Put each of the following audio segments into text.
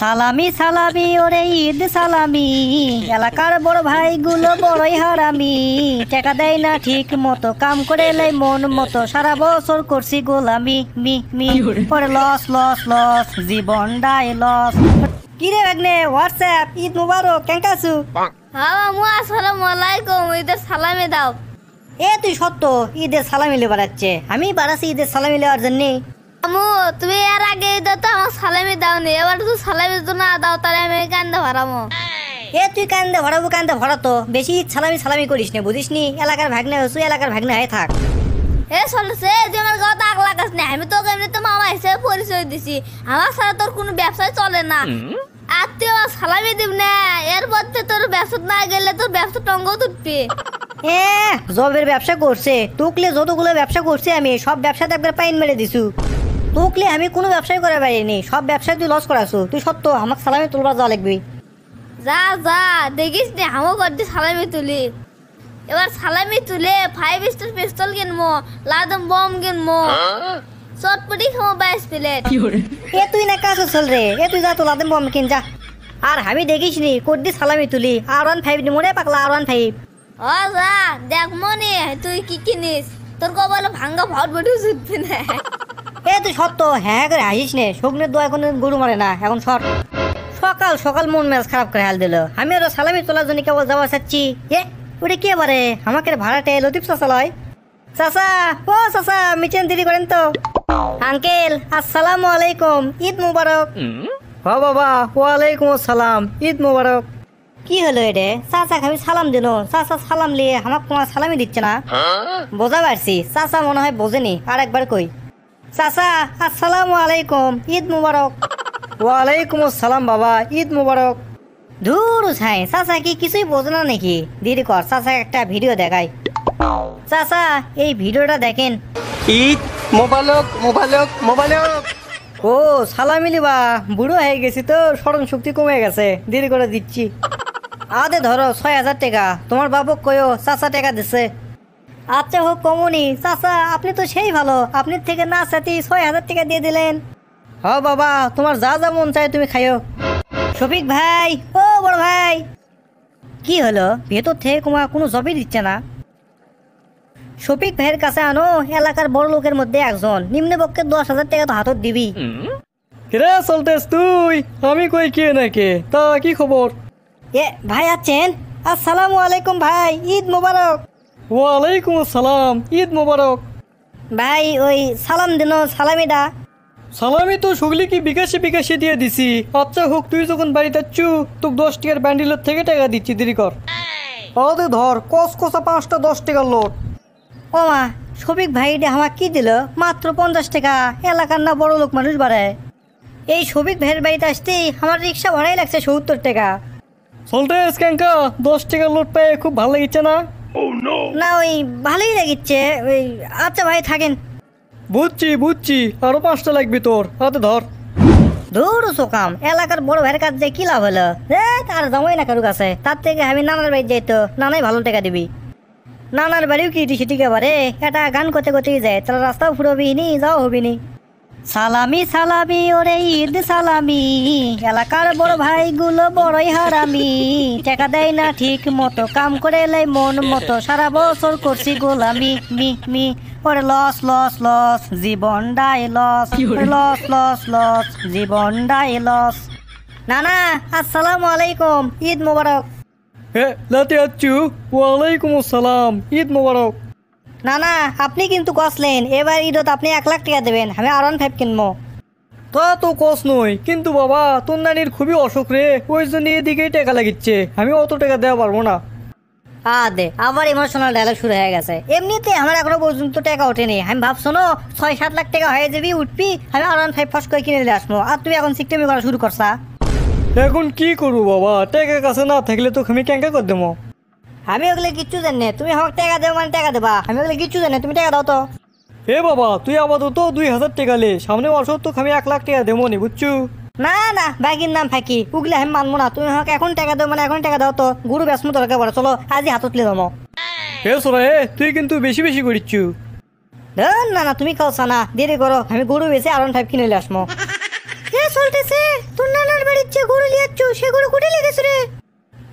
সালামি সালামি ওরে ঈদ সালামি এলাকার বড় ভাইগুলো বড়ই হারামি টাকা দেয় না ঠিক মতো কাম করে লাই মন মতো সারা বছর করছি গোলামি মি মি পরে লস লস লস জীবন ডাই লস কিরে ভাগ্নে হোয়াটসঅ্যাপ ঈদ মুবারক কেঙ্কাসু হাওয়া মু আসসালামু আলাইকুম ঈদের সালামি দাও এ তুই সত্য ঈদের সালামি লেবার আমি বাড়াছি ঈদের সালামি লেবার জন্যে আমু তুমি এর আগে এটা তো আমার সালামি দাওনি এবার তো সালামি তো না দাও তাহলে আমি কান্দা ভরামো এ তুই কান্দে ভরাবো কান্দে ভরা তো বেশি সালামি সালামি করিস না বুঝিস নি এলাকার ভাগনা হসু এলাকার ভাগনা হয়ে থাক এ চলছে যে আমার গত আগ লাগাস না আমি তোকে এমনি তো মামা হিসেবে পরিচয় দিছি আমার সারা তোর কোনো ব্যবসায় চলে না আর তুই আমার সালামি দিব না এরপর তোর ব্যবসা না গেলে তোর ব্যবসা টঙ্গ তুটবি হ্যাঁ জবের ব্যবসা করছে তোকলে যতগুলো ব্যবসা করছি আমি সব ব্যবসাতে একবার পাইন মেরে দিছু তোকলে আমি কোনো ব্যবসায় করা পারিনি সব ব্যবসায় তুই লস করাছো তুই সত্য আমাকে সালামে তুলবার যা লাগবি যা যা দেখিস নে আমও করতে সালামি তুলি এবার সালামি তুলে ফাইভ স্টার পিস্তল কিনবো লাদম বম কিনবো চটপটি খাবো বাইশ প্লেট এ তুই না কাজ চল রে এ তুই যা তো লাদম বম কিন যা আর আমি দেখিস নি কোর্দি সালামি তুলি আর ওয়ান ফাইভ মোড়ে পাকলা আর ওয়ান ফাইভ ও দেখ মনে তুই কি কিনিস তোর কপালে ভাঙ্গা ভট বটে জুটবে না এ তুই সত্য হ্যাঁ করে আসিস নে শুকনের দোয়া কোনো গরু মারে না এখন সর সকাল সকাল মন মেজ খারাপ করে হাল দিল আমি আরো সালামি তোলার জন্য কেবল যাওয়া চাচ্ছি এ ওটা কে বারে আমাকে ভাড়াটে লতিফ চাচা লয় চাচা ও চাচা মিচেন দিদি করেন তো আঙ্কেল আসসালামু আলাইকুম ঈদ মুবারক হ বাবা ওয়ালাইকুম আসসালাম ঈদ মুবারক কি হলো এটা চা খাবি সালাম দিন চা সালাম লিয়ে আমার তোমার সালামি দিচ্ছে না বোঝা পারছি চা মনে হয় বোঝেনি আর একবার কই চাচা আসসালাম আলাইকুম ঈদ মুবারক ওয়ালাইকুম আসসালাম বাবা ঈদ মুবারক ধুরু ছাই চাচা কি কিছুই বোঝে না নাকি দেরি কর চাচা একটা ভিডিও দেখাই চাচা এই ভিডিওটা দেখেন ঈদ মোবালক মোবালক মোবালক ও সালামিলি বা বুড়ো হয়ে গেছি তো স্মরণ শক্তি কমে গেছে দেরি করে দিচ্ছি আদে ধরো ছয় হাজার টাকা তোমার বাবু কয়েও চাষা টাকা দিছে আচ্ছা হোক কমুনি চাষা আপনি তো সেই ভালো আপনি থেকে না সাথে ছয় হাজার টাকা দিয়ে দিলেন হ বাবা তোমার যা যা মন চায় তুমি খাইও শফিক ভাই ও বড় ভাই কি হলো ভেতর থেকে তোমার কোনো জবই দিচ্ছে না শফিক ভাইয়ের কাছে আনো এলাকার বড় লোকের মধ্যে একজন নিম্নপক্ষে দশ হাজার টাকা তো হাতত দিবি রে চলতেস তুই আমি কই কে নাকি তা কি খবর এ ভাই আছেন আসসালামু আলাইকুম ভাই ঈদ মোবারক ওয়ালাইকুম আসসালাম ঈদ মোবারক ভাই ওই সালাম দিন সালামিটা সালামি তো সুগলি কি বিকাশে বিকাশে দিয়ে দিছি আচ্ছা হোক তুই যখন বাড়িতে চু তোক দশ টাকার ব্যান্ডিলের থেকে টাকা দিচ্ছি দেরি কর তো ধর কস কসা পাঁচটা দশ টাকার লোট ও মা ভাই ভাইটা আমার কি দিল মাত্র পঞ্চাশ টাকা এলাকার না বড় লোক মানুষ বাড়ায় এই শফিক ভাইয়ের বাড়িতে আসতেই আমার রিক্সা ভাড়াই লাগছে সত্তর টাকা সোলটেস ক্যাঙ্ক দশ টাকা লুট পেয়ে খুব ভালো লাগছে না oh, না ওই ভালোই লাগিচ্ছে ওই আচ্ছা ভাই থাকেন বুঝছি বুঝছি আরো পাঁচটা লাগবে তোর হাতে ধর ধুর সোকাম এলাকার বড় ভাইয়ের কাছে যে কি লাভ হলো রে তার জামাই না কারু কাছে তার থেকে আমি নানার বাড়ি তো নানাই ভালো টাকা দিবি নানার বাড়িও কি ইটি টিকা রে এটা গান করতে করতেই যায় তারা রাস্তাও ফুরবি নি যাও হবি নি সালামি সালামি ওরে ঈদ সালামি এলাকার বড় ভাইগুলো বড়ই হারামি টাকা দেয় না ঠিক মতো কাম করে এলাই মন মতো সারা বছর করছি গোলামি মি মি ওরে লস লস লস জীবন ডাই লস লস লস লস জীবন ডাই লস না না আসসালামু আলাইকুম ঈদ মোবারক হ্যাঁ লাতে আচ্ছু ওয়ালাইকুম আসসালাম ঈদ মোবারক না না আপনি কিন্তু কসলেন এবার ঈদত আপনি এক লাখ টাকা দেবেন আমি আর ওয়ান ফাইভ কিনবো তা তো কস নই কিন্তু বাবা তোর নানির খুবই অসুখ রে ওই জন্য এদিকেই টাকা লাগিচ্ছে আমি অত টাকা দেওয়া পারবো না আদে আবার ইমোশনাল ডায়লগ শুরু হয়ে গেছে এমনিতে আমার এখনো পর্যন্ত টাকা ওঠেনি আমি ভাবছো ছয় সাত লাখ টাকা হয়ে যাবি উঠবি আমি আর ওয়ান ফাইভ ফার্স্ট করে কিনে দিয়ে আসবো আর তুমি এখন সিস্টেমে করা শুরু করছা এখন কি করবো বাবা টাকা কাছে না থাকলে তো আমি ক্যাঙ্কা করে দেবো আমি ওগুলো কিচ্ছু জানি না তুমি হোক টাকা দেবো মানে টাকা দেবা আমি ওগুলো কিচ্ছু জানি তুমি টাকা দাও তো এ বাবা তুই তো দুই হাজার টাকা লে সামনে বছর তো আমি এক লাখ টাকা দেবো নি বুঝছু না না বাইকের নাম ফাঁকি উগলে আমি মানবো না তুমি হোক এখন টাকা দেবো মানে এখন টাকা দাও তো গুরু ব্যস্ত দরকার পড়ে চলো আজই হাতত তুলে দাম হে সোরা হে তুই কিন্তু বেশি বেশি করিচ্ছু না না তুমি খাও না দেরি করো আমি গরু বেশি আরন ফাইভ কিনে আসমো হ্যাঁ চলতেছে তোর নানার বাড়ির যে গরু লিয়াচ্ছ সে গরু কুটে লেগেছে রে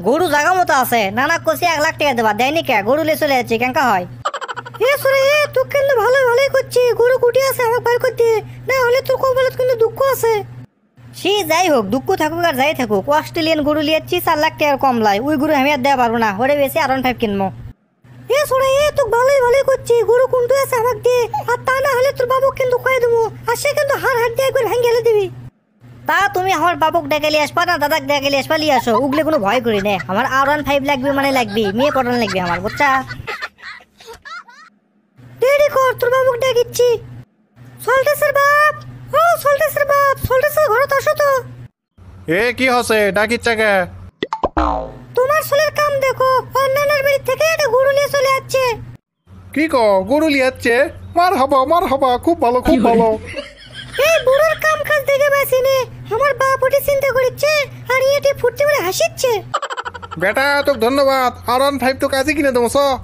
গরু জাগা মতো আছে নানা কষি এক লাখ টাকা দেবা দেয়নি কে গরু লে চলে যাচ্ছে কেঙ্কা হয় এ সরে এ তোর কিন্তু ভালো ভালোই করছি গরু কুটি আছে আমাকে বার করতে না হলে তোর কপালত কিন্তু দুঃখ আছে সে যাই হোক দুঃখ থাকুক আর যাই থাকুক অস্ট্রেলিয়ান গরু লিয়াচ্ছি চার লাখ টাকার কম লাই ওই গরু আমি আর দেওয়া পারবো না ওরে বেশি আর ফাইভ কিনবো এ সরে এ তো ভালোই ভালোই করছি গরু কুন্টু আছে আমাকে দিয়ে আর তা না হলে তোর বাবু কিন্তু কয়ে দেবো আর সে কিন্তু হাড় হাড় দিয়ে একবার ভেঙে দিবি তা তুমি আমার বাবুক ডেকে নিয়ে আসবা না দাদাকে ডেকে নিয়ে আসবা নিয়ে আসো উগলে কোনো ভয় করি না আমার আর ওয়ান ফাইভ লাগবে মানে লাগবে মেয়ে পটানো লাগবে আমার বুঝছা দেরি কর তোর বাবুক ডাকিচ্ছি সল্টেসের বাপ ও সল্টেসের বাপ সল্টেসের ঘরে তো আসো তো এ কি হসে ডাকিচ্ছে কে তোমার সোলের কাম দেখো অন্যান্যের বাড়ি থেকে এটা গরু নিয়ে চলে যাচ্ছে কি কো গরু নিয়ে লিয়াচ্ছে মার হবা মার হবা খুব ভালো খুব ভালো এই বুড়োর সিনে আমার বাপ উঠে চিন্তা করিচ্ছে আর এটি ফুটতে বলে হাসিচ্ছে বেটা তোকে ধন্যবাদ আর ওয়ান ফাইভ তো কাজে কিনে দেবো